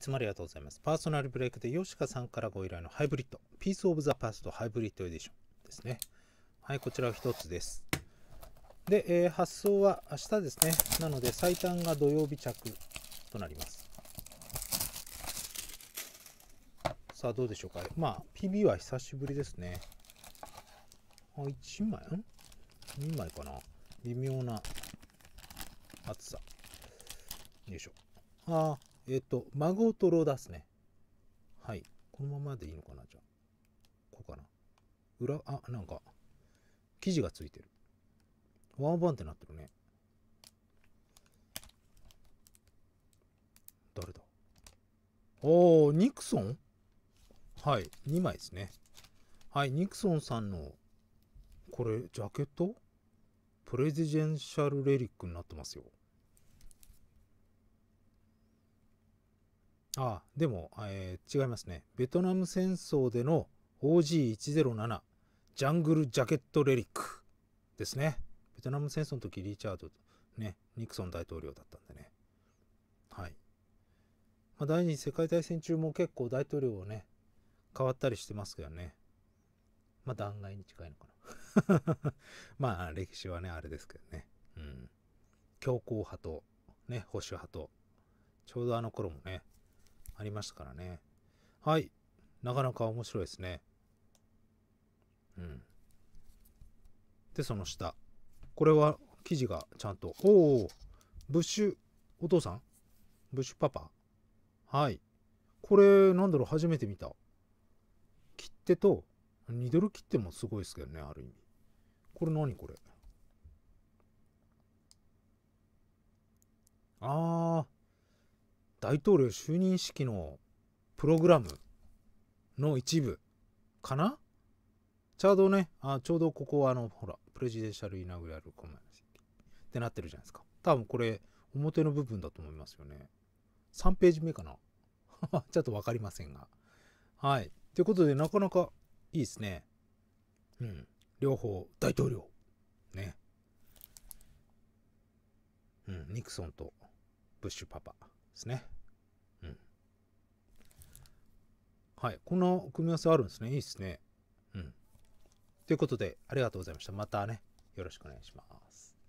いつもありがとうございます。パーソナルブレイクで吉川さんからご依頼のハイブリッド、ピースオブザパーストハイブリッドエディションですね。はい、こちらは1つです。で、えー、発送は明日ですね。なので最短が土曜日着となります。さあ、どうでしょうか。まあ、PB は久しぶりですね。あ、1枚ん ?2 枚かな。微妙な厚さ。よいしょ。ああ、えっ、ー、と、孫トロ出すね。はい。このままでいいのかなじゃあ。こうかな。裏、あ、なんか、生地がついてる。ワンバンってなってるね。誰だおー、ニクソンはい、2枚ですね。はい、ニクソンさんの、これ、ジャケットプレジデンシャルレリックになってますよ。ああ、でも、えー、違いますね。ベトナム戦争での OG107 ジャングルジャケットレリックですね。ベトナム戦争の時リチャード、ね、ニクソン大統領だったんでね。はい。まあ、第二次世界大戦中も結構大統領をね、変わったりしてますけどね。まあ、断崖に近いのかな。まあ、歴史はね、あれですけどね。うん。強硬派と、ね、保守派と、ちょうどあの頃もね、ありましたからね。はい。なかなか面白いですね。うん。で、その下。これは記事がちゃんと。おお、ブッシュ、お父さんブッシュパパはい。これ、なんだろう、初めて見た。切手と、2ドル切手もすごいですけどね、ある意味。これ何これああ、大統領就任式のプログラムの一部かなちょうどね、あちょうどここはあの、ほら、プレジデンシャルイナグラルコマンってなってるじゃないですか。多分これ、表の部分だと思いますよね。3ページ目かな ちょっとわかりませんが。はい。ということで、なかなかいいですね。うん。両方、大統領。ね。うん、ニクソンとブッシュパパ。ですね。うん。はい。こんな組み合わせあるんですね。いいですね。うん。ということで、ありがとうございました。またね、よろしくお願いします。